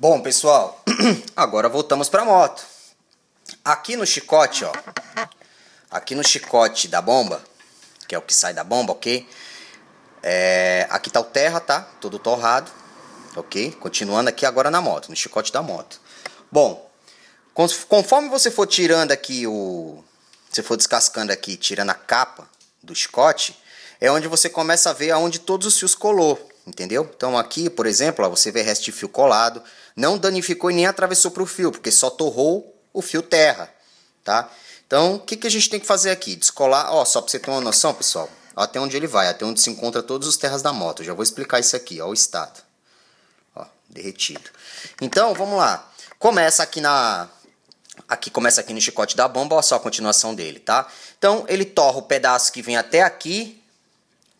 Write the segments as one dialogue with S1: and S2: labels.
S1: Bom, pessoal, agora voltamos para a moto. Aqui no chicote, ó. Aqui no chicote da bomba, que é o que sai da bomba, ok? É, aqui tá o terra, tá? Todo torrado, ok? Continuando aqui agora na moto, no chicote da moto. Bom, conforme você for tirando aqui o... Você for descascando aqui, tirando a capa do chicote, é onde você começa a ver aonde todos os fios colou, entendeu? Então aqui, por exemplo, ó, você vê resto de fio colado, não danificou e nem atravessou para o fio, porque só torrou o fio terra, tá? Então, o que, que a gente tem que fazer aqui? Descolar, ó, só para você ter uma noção, pessoal, ó, até onde ele vai, até onde se encontra todos os terras da moto. já vou explicar isso aqui, ó, o estado. Ó, derretido. Então, vamos lá. Começa aqui na... Aqui começa aqui no chicote da bomba, ó só a continuação dele, tá? Então, ele torra o pedaço que vem até aqui,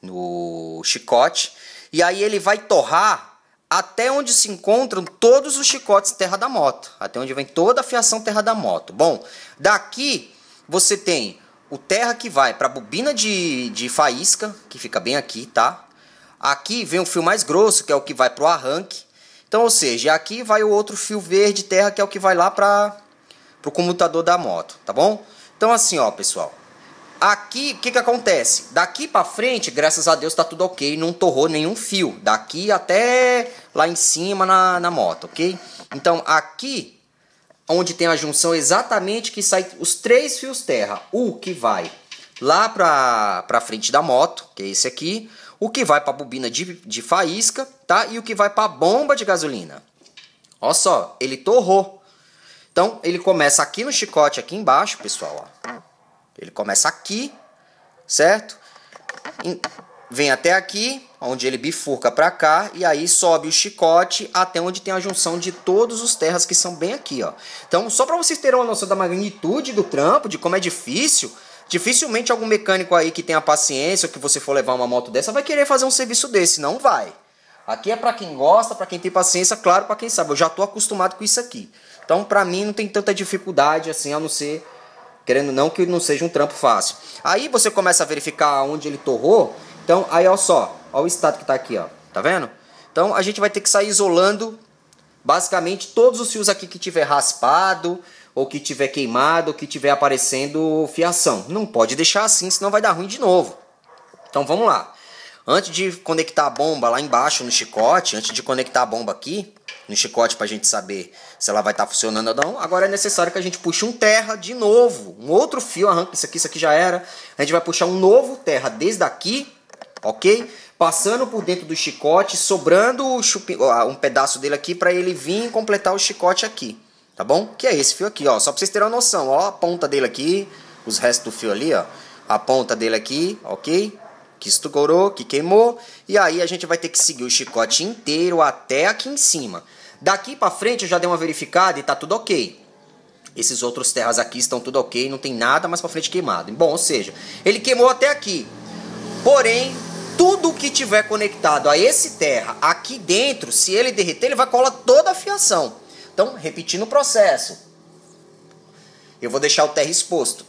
S1: no chicote, e aí ele vai torrar até onde se encontram todos os chicotes terra da moto, até onde vem toda a fiação terra da moto. Bom, daqui você tem o terra que vai para a bobina de, de faísca, que fica bem aqui, tá? Aqui vem o fio mais grosso, que é o que vai para o arranque. Então, ou seja, aqui vai o outro fio verde terra, que é o que vai lá para o comutador da moto, tá bom? Então, assim, ó, pessoal. Aqui, o que, que acontece? Daqui para frente, graças a Deus, tá tudo ok. Não torrou nenhum fio. Daqui até lá em cima na, na moto, ok? Então, aqui, onde tem a junção exatamente que sai os três fios terra. O que vai lá para pra frente da moto, que é esse aqui. O que vai pra bobina de, de faísca, tá? E o que vai pra bomba de gasolina. Olha só, ele torrou. Então, ele começa aqui no chicote, aqui embaixo, pessoal, ó. Ele começa aqui, certo? Vem até aqui, onde ele bifurca para cá e aí sobe o chicote até onde tem a junção de todos os terras que são bem aqui, ó. Então, só para vocês terem uma noção da magnitude do trampo, de como é difícil, dificilmente algum mecânico aí que tenha paciência, que você for levar uma moto dessa, vai querer fazer um serviço desse, não vai. Aqui é para quem gosta, para quem tem paciência, claro, para quem sabe. Eu já tô acostumado com isso aqui. Então, para mim não tem tanta dificuldade assim, a não ser Querendo não que não seja um trampo fácil. Aí você começa a verificar onde ele torrou. Então, aí olha só, olha o estado que está aqui, ó. Tá vendo? Então a gente vai ter que sair isolando basicamente todos os fios aqui que tiver raspado, ou que tiver queimado, ou que tiver aparecendo fiação. Não pode deixar assim, senão vai dar ruim de novo. Então vamos lá. Antes de conectar a bomba lá embaixo no chicote, antes de conectar a bomba aqui, no chicote para a gente saber se ela vai estar tá funcionando ou não. Agora é necessário que a gente puxe um terra de novo, um outro fio, arranca isso aqui, isso aqui já era. A gente vai puxar um novo terra desde aqui, ok? Passando por dentro do chicote, sobrando um pedaço dele aqui para ele vir e completar o chicote aqui, tá bom? Que é esse fio aqui, ó, só para vocês terem uma noção, ó, a ponta dele aqui, os restos do fio ali, ó, a ponta dele aqui, ok? que estourou, que queimou, e aí a gente vai ter que seguir o chicote inteiro até aqui em cima. Daqui para frente eu já dei uma verificada e tá tudo ok. Esses outros terras aqui estão tudo ok, não tem nada mais para frente queimado. Bom, ou seja, ele queimou até aqui. Porém, tudo que tiver conectado a esse terra aqui dentro, se ele derreter, ele vai colar toda a fiação. Então, repetindo o processo. Eu vou deixar o terra exposto.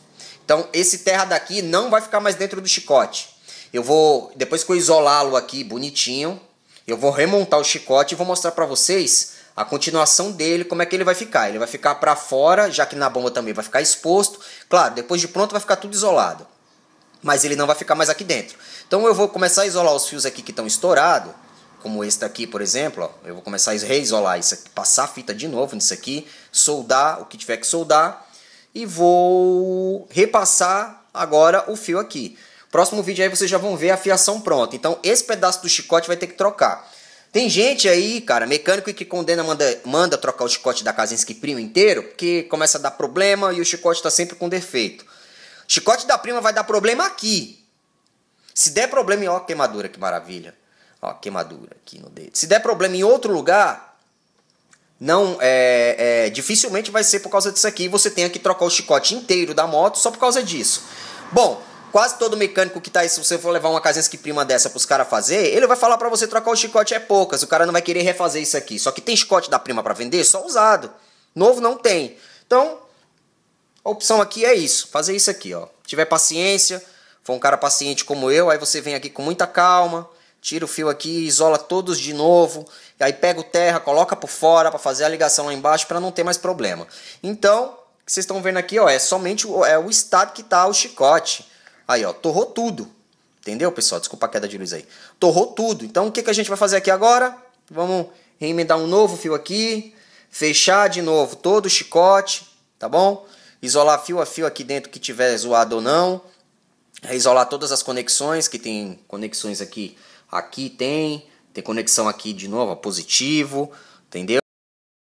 S1: Então, esse terra daqui não vai ficar mais dentro do chicote. Eu vou, depois que eu isolá-lo aqui bonitinho, eu vou remontar o chicote e vou mostrar para vocês a continuação dele, como é que ele vai ficar. Ele vai ficar para fora, já que na bomba também vai ficar exposto. Claro, depois de pronto vai ficar tudo isolado. Mas ele não vai ficar mais aqui dentro. Então eu vou começar a isolar os fios aqui que estão estourados, como esse daqui, por exemplo. Ó. Eu vou começar a reisolar isso aqui, passar a fita de novo nisso aqui, soldar o que tiver que soldar. E vou repassar agora o fio aqui. Próximo vídeo aí vocês já vão ver a fiação pronta. Então esse pedaço do chicote vai ter que trocar. Tem gente aí, cara, mecânico que condena, manda, manda trocar o chicote da Kazinski Prima inteiro, porque começa a dar problema e o chicote está sempre com defeito. O chicote da Prima vai dar problema aqui. Se der problema em... Ó, queimadura, que maravilha. Ó, queimadura aqui no dedo. Se der problema em outro lugar, não é, é, dificilmente vai ser por causa disso aqui. Você tem que trocar o chicote inteiro da moto só por causa disso. Bom, quase todo mecânico que tá aí, se você for levar uma casinha que prima dessa pros caras fazer, ele vai falar para você trocar o chicote é poucas, o cara não vai querer refazer isso aqui. Só que tem chicote da prima para vender, só usado. Novo não tem. Então, a opção aqui é isso, fazer isso aqui, ó. Tiver paciência, for um cara paciente como eu, aí você vem aqui com muita calma, tira o fio aqui, isola todos de novo, aí pega o terra, coloca por fora para fazer a ligação lá embaixo para não ter mais problema. Então, vocês estão vendo aqui, ó, é somente o, é o estado que tá o chicote. Aí, ó, torrou tudo. Entendeu, pessoal? Desculpa a queda de luz aí. Torrou tudo. Então, o que, que a gente vai fazer aqui agora? Vamos reemendar um novo fio aqui. Fechar de novo todo o chicote, tá bom? Isolar fio a fio aqui dentro que tiver zoado ou não. É, isolar todas as conexões, que tem conexões aqui. Aqui tem. Tem conexão aqui de novo, ó, positivo. Entendeu?